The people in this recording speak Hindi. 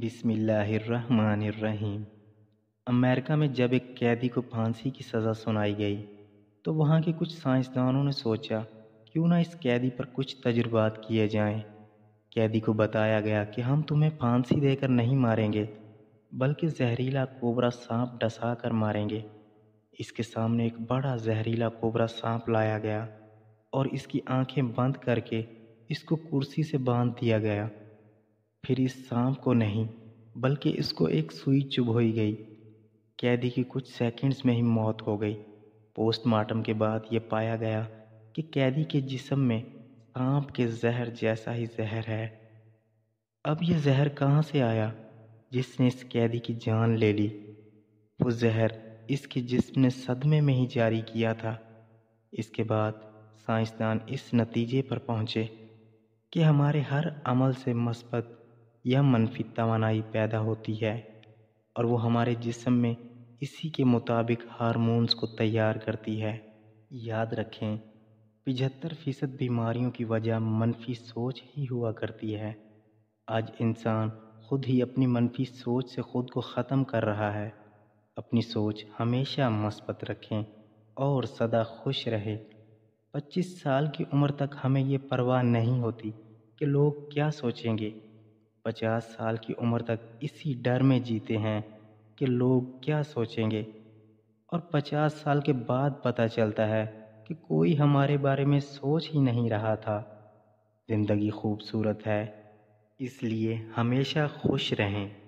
बिस्मिल्लाहिर्रहमानिर्रहीम अमेरिका में जब एक कैदी को फांसी की सज़ा सुनाई गई तो वहाँ के कुछ साइंसदानों ने सोचा क्यों ना इस कैदी पर कुछ तजुर्बात किए जाएं। कैदी को बताया गया कि हम तुम्हें फांसी देकर नहीं मारेंगे बल्कि जहरीला कोबरा सांप डसा कर मारेंगे इसके सामने एक बड़ा जहरीला कोबरा सांप लाया गया और इसकी आंखें बंद करके इसको कुर्सी से बांध दिया गया फिर इस सांप को नहीं बल्कि इसको एक सुई चुभोई गई कैदी की कुछ सेकंड्स में ही मौत हो गई पोस्टमार्टम के बाद ये पाया गया कि कैदी के जिसम में सांप के जहर जैसा ही जहर है अब यह जहर कहाँ से आया जिसने इस कैदी की जान ले ली वो जहर इसके जिसम ने सदमे में ही जारी किया था इसके बाद साइंसदान इस नतीजे पर पहुँचे कि हमारे हर अमल से मस्बत यह मनफी तोानाई पैदा होती है और वो हमारे जिसम में इसी के मुताबिक हारमोन्स को तैयार करती है याद रखें पिचहत्तर फ़ीसद बीमारियों की वजह मनफी सोच ही हुआ करती है आज इंसान खुद ही अपनी मनफी सोच से खुद को ख़त्म कर रहा है अपनी सोच हमेशा मस्बत रखें और सदा खुश रहे 25 साल की उम्र तक हमें ये परवाह नहीं होती कि लोग क्या सोचेंगे पचास साल की उम्र तक इसी डर में जीते हैं कि लोग क्या सोचेंगे और पचास साल के बाद पता चलता है कि कोई हमारे बारे में सोच ही नहीं रहा था ज़िंदगी खूबसूरत है इसलिए हमेशा खुश रहें